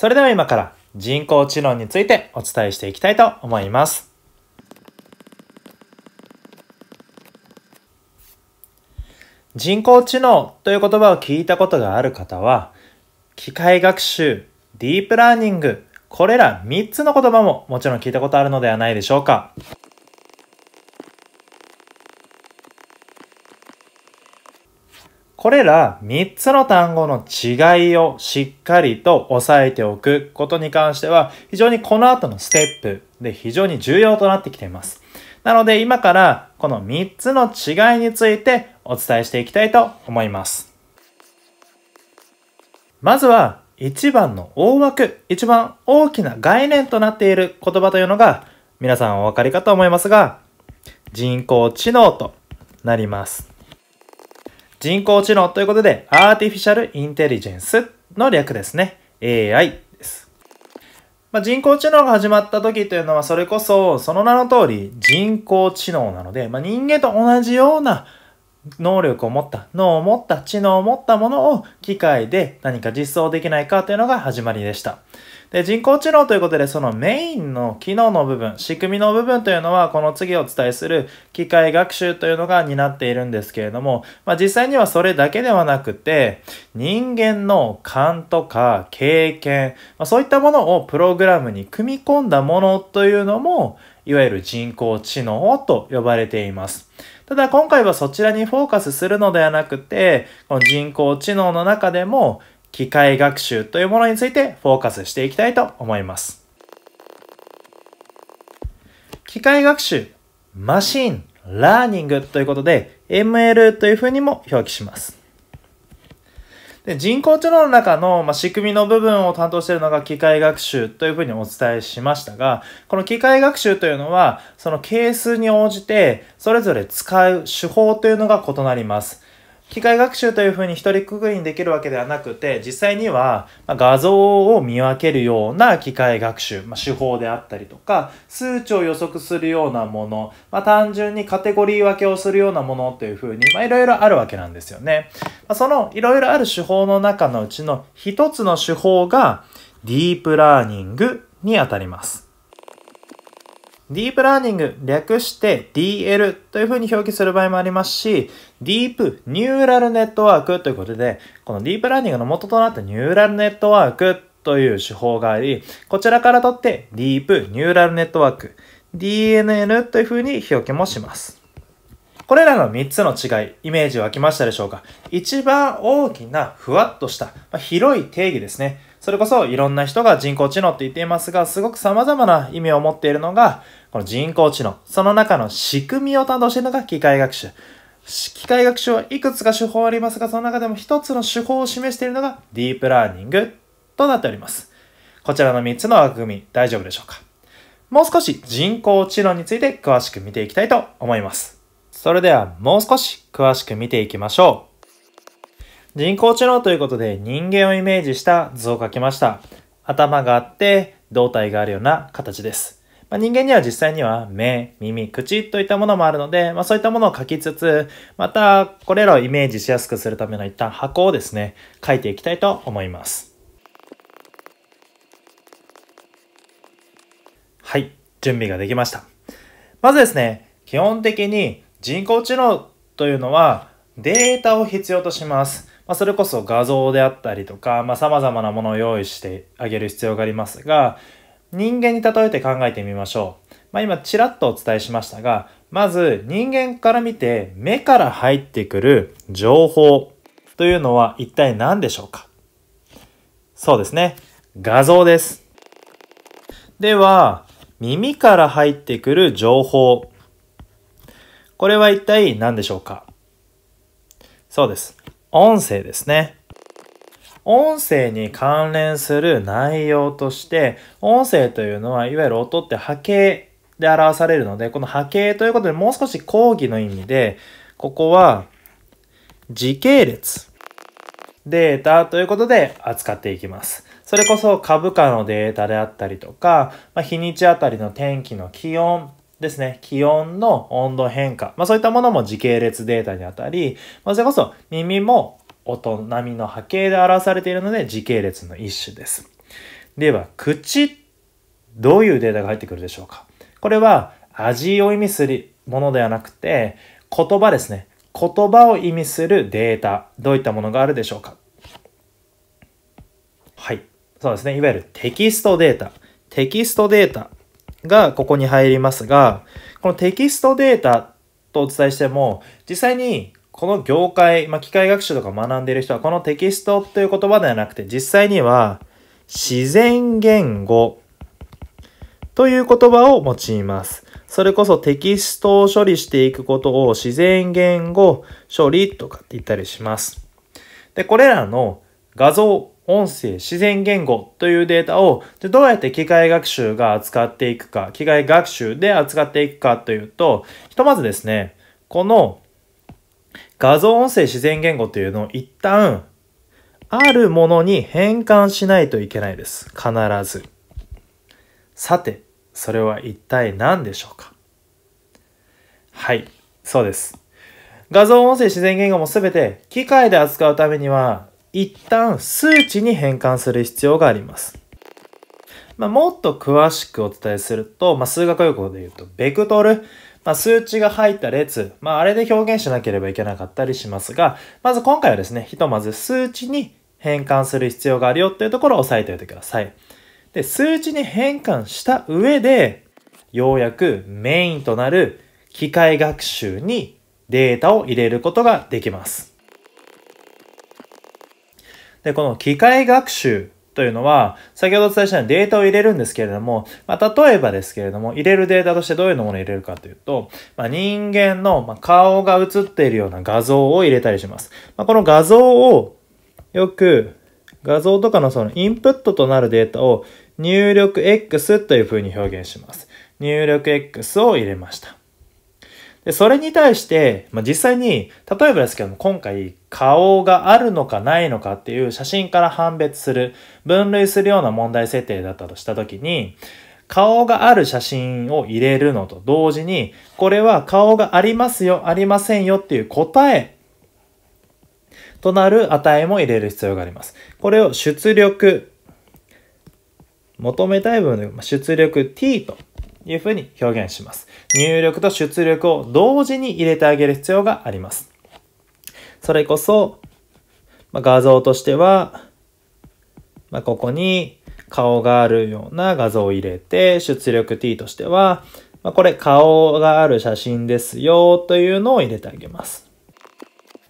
それでは今から人工知能についてお伝えしていきたいと思います。人工知能という言葉を聞いたことがある方は、機械学習、ディープラーニング、これら3つの言葉ももちろん聞いたことあるのではないでしょうか。これら3つの単語の違いをしっかりと押さえておくことに関しては非常にこの後のステップで非常に重要となってきています。なので今からこの3つの違いについてお伝えしていきたいと思います。まずは一番の大枠、一番大きな概念となっている言葉というのが皆さんお分かりかと思いますが人工知能となります。人工知能ということで、アーティフィシャルインテリジェンスの略ですね。AI です。まあ、人工知能が始まった時というのは、それこそ、その名の通り人工知能なので、まあ、人間と同じような能力を持った、脳を持った、知能を持ったものを機械で何か実装できないかというのが始まりでした。で、人工知能ということで、そのメインの機能の部分、仕組みの部分というのは、この次お伝えする機械学習というのが担っているんですけれども、まあ、実際にはそれだけではなくて、人間の勘とか経験、まあ、そういったものをプログラムに組み込んだものというのも、いわゆる人工知能と呼ばれています。ただ今回はそちらにフォーカスするのではなくて、この人工知能の中でも機械学習というものについてフォーカスしていきたいと思います。機械学習、マシン、ラーニングということで ML というふうにも表記します。で人工知能の中の、ま仕組みの部分を担当しているのが機械学習というふうにお伝えしましたが、この機械学習というのは、その係数に応じて、それぞれ使う手法というのが異なります。機械学習というふうに一人くぐりにできるわけではなくて、実際には画像を見分けるような機械学習、まあ、手法であったりとか、数値を予測するようなもの、まあ、単純にカテゴリー分けをするようなものというふうに、まいろいろあるわけなんですよね。まあ、そのいろいろある手法の中のうちの一つの手法が、ディープラーニングにあたります。ディープラーニング、略して DL というふうに表記する場合もありますし、ディープニューラルネットワークということで、このディープラーニングの元となったニューラルネットワークという手法があり、こちらからとってディープニューラルネットワーク、DNN というふうに表記もします。これらの3つの違い、イメージ湧きましたでしょうか一番大きなふわっとした、まあ、広い定義ですね。それこそいろんな人が人工知能って言っていますが、すごく様々な意味を持っているのが、この人工知能。その中の仕組みを担当しているのが機械学習。機械学習はいくつか手法ありますが、その中でも一つの手法を示しているのがディープラーニングとなっております。こちらの3つの枠組み大丈夫でしょうかもう少し人工知能について詳しく見ていきたいと思います。それではもう少し詳しく見ていきましょう。人工知能ということで人間をイメージした図を描きました。頭があって胴体があるような形です。まあ、人間には実際には目、耳、口といったものもあるので、まあ、そういったものを描きつつ、またこれらをイメージしやすくするための一旦箱をですね、描いていきたいと思います。はい、準備ができました。まずですね、基本的に人工知能というのはデータを必要とします。まあ、それこそ画像であったりとか、まあ、様々なものを用意してあげる必要がありますが、人間に例えて考えてみましょう。まあ、今、ちらっとお伝えしましたが、まず人間から見て目から入ってくる情報というのは一体何でしょうかそうですね。画像です。では、耳から入ってくる情報これは一体何でしょうかそうです。音声ですね。音声に関連する内容として、音声というのは、いわゆる音って波形で表されるので、この波形ということでもう少し講義の意味で、ここは時系列データということで扱っていきます。それこそ株価のデータであったりとか、まあ、日にちあたりの天気の気温ですね、気温の温度変化、まあそういったものも時系列データにあたり、まあそれこそ耳も音波の波形で表されているので時系列の一種です。では、口、どういうデータが入ってくるでしょうかこれは味を意味するものではなくて、言葉ですね。言葉を意味するデータ、どういったものがあるでしょうかはい。そうですね。いわゆるテキストデータ。テキストデータがここに入りますが、このテキストデータとお伝えしても、実際にこの業界、まあ、機械学習とか学んでいる人は、このテキストという言葉ではなくて、実際には自然言語という言葉を用います。それこそテキストを処理していくことを自然言語処理とかって言ったりします。で、これらの画像、音声、自然言語というデータをどうやって機械学習が扱っていくか、機械学習で扱っていくかというと、ひとまずですね、この画像音声自然言語というのを一旦あるものに変換しないといけないです。必ず。さて、それは一体何でしょうかはい、そうです。画像音声自然言語もすべて機械で扱うためには一旦数値に変換する必要があります。まあ、もっと詳しくお伝えすると、まあ、数学用語で言うと、ベクトル、まあ、数値が入った列、まあ、あれで表現しなければいけなかったりしますが、まず今回はですね、ひとまず数値に変換する必要があるよっていうところを押さえておいてください。で、数値に変換した上で、ようやくメインとなる機械学習にデータを入れることができます。で、この機械学習というのは、先ほどお伝えしたようにデータを入れるんですけれども、まあ、例えばですけれども、入れるデータとしてどういうのものを入れるかというと、まあ、人間の、ま顔が映っているような画像を入れたりします。まあ、この画像をよく画像とかのそのインプットとなるデータを入力 X という風に表現します。入力 X を入れました。で、それに対して、まあ、実際に、例えばですけども、今回、顔があるのかないのかっていう写真から判別する、分類するような問題設定だったとしたときに、顔がある写真を入れるのと同時に、これは顔がありますよ、ありませんよっていう答えとなる値も入れる必要があります。これを出力、求めたい部分の出力 t というふうに表現します。入力と出力を同時に入れてあげる必要があります。それこそ、ま画像としては、まここに顔があるような画像を入れて、出力 t としては、まこれ顔がある写真ですよというのを入れてあげます。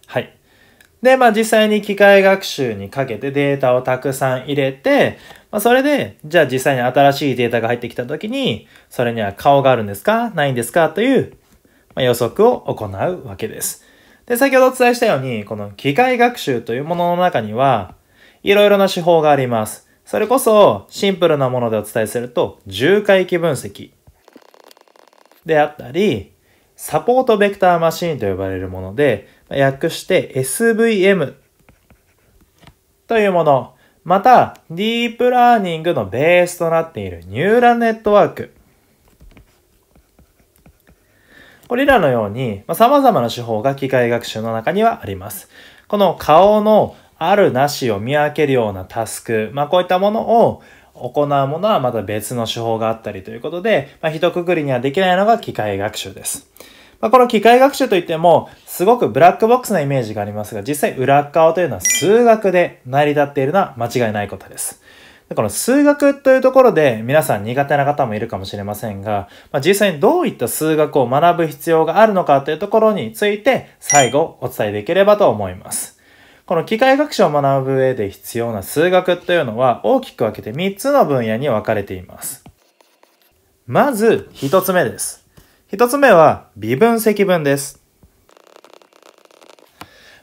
はい。で、まあ実際に機械学習にかけてデータをたくさん入れて、まあ、それで、じゃあ実際に新しいデータが入ってきた時に、それには顔があるんですかないんですかという、ま予測を行うわけです。で、先ほどお伝えしたように、この機械学習というものの中には、いろいろな手法があります。それこそ、シンプルなものでお伝えすると、重回帰分析であったり、サポートベクターマシーンと呼ばれるもので、訳して SVM というもの。また、ディープラーニングのベースとなっているニューラルネットワーク。これらのように、まあ、様々な手法が機械学習の中にはあります。この顔のあるなしを見分けるようなタスク、まあこういったものを行うものはまた別の手法があったりということで、まあ一括りにはできないのが機械学習です。まあこの機械学習といっても、すごくブラックボックスなイメージがありますが、実際裏側というのは数学で成り立っているのは間違いないことです。でこの数学というところで皆さん苦手な方もいるかもしれませんが、まあ、実際にどういった数学を学ぶ必要があるのかというところについて最後お伝えできればと思います。この機械学習を学ぶ上で必要な数学というのは大きく分けて3つの分野に分かれています。まず1つ目です。1つ目は微分積分です。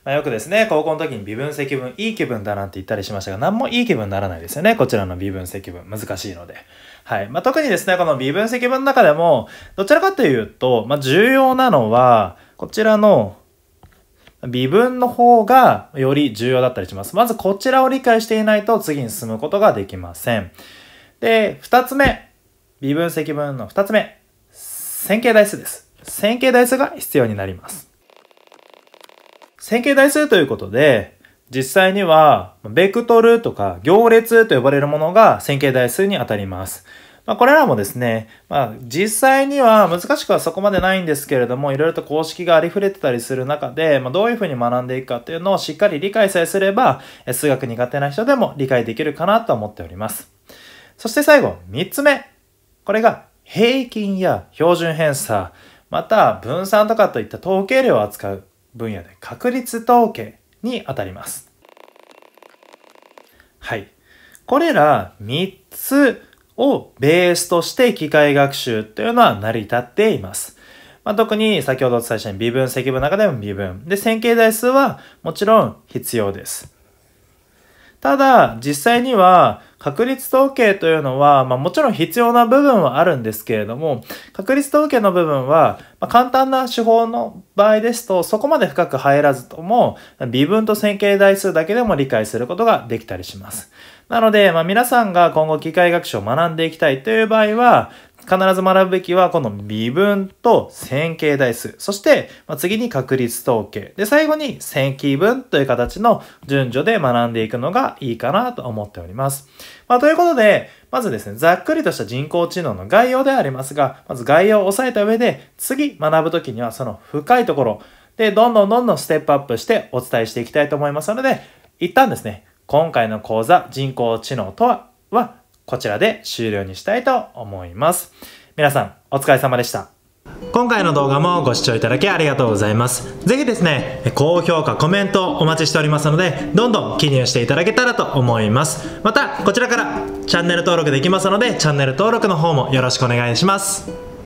まあ、よくですね、高校の時に微分積分、いい気分だなんて言ったりしましたが、何もいい気分にならないですよね。こちらの微分積分、難しいので。はい。まあ、特にですね、この微分積分の中でも、どちらかというと、まあ、重要なのは、こちらの微分の方がより重要だったりします。まずこちらを理解していないと次に進むことができません。で、二つ目。微分積分の二つ目。線形代数です。線形代数が必要になります。線形代数ということで、実際には、ベクトルとか行列と呼ばれるものが線形代数に当たります。まあ、これらもですね、まあ、実際には難しくはそこまでないんですけれども、いろいろと公式がありふれてたりする中で、まあ、どういうふうに学んでいくかというのをしっかり理解さえすれば、数学苦手な人でも理解できるかなと思っております。そして最後、3つ目。これが平均や標準偏差、また分散とかといった統計量を扱う分野で確率統計にあたります。はい。これら3つをベースとして機械学習というのは成り立っています。まあ、特に先ほどお伝えしたように微分、積分の中でも微分。で、線形代数はもちろん必要です。ただ、実際には確率統計というのは、まあ、もちろん必要な部分はあるんですけれども、確率統計の部分は、まあ、簡単な手法の場合ですと、そこまで深く入らずとも、微分と線形代数だけでも理解することができたりします。なので、まあ、皆さんが今後機械学習を学んでいきたいという場合は、必ず学ぶべきはこの微分と線形代数。そして、ま次に確率統計。で、最後に線形分という形の順序で学んでいくのがいいかなと思っております。まあ、ということで、まずですね、ざっくりとした人工知能の概要ではありますが、まず概要を押さえた上で、次学ぶときにはその深いところ、で、どんどんどんどんステップアップしてお伝えしていきたいと思いますので、一旦ですね、今回の講座、人工知能とは、はこちらで終了にしたいと思います。皆さん、お疲れ様でした。今回の動画もご視聴いただきありがとうございます。ぜひですね、高評価、コメントお待ちしておりますので、どんどん記入していただけたらと思います。また、こちらからチャンネル登録できますので、チャンネル登録の方もよろしくお願いします。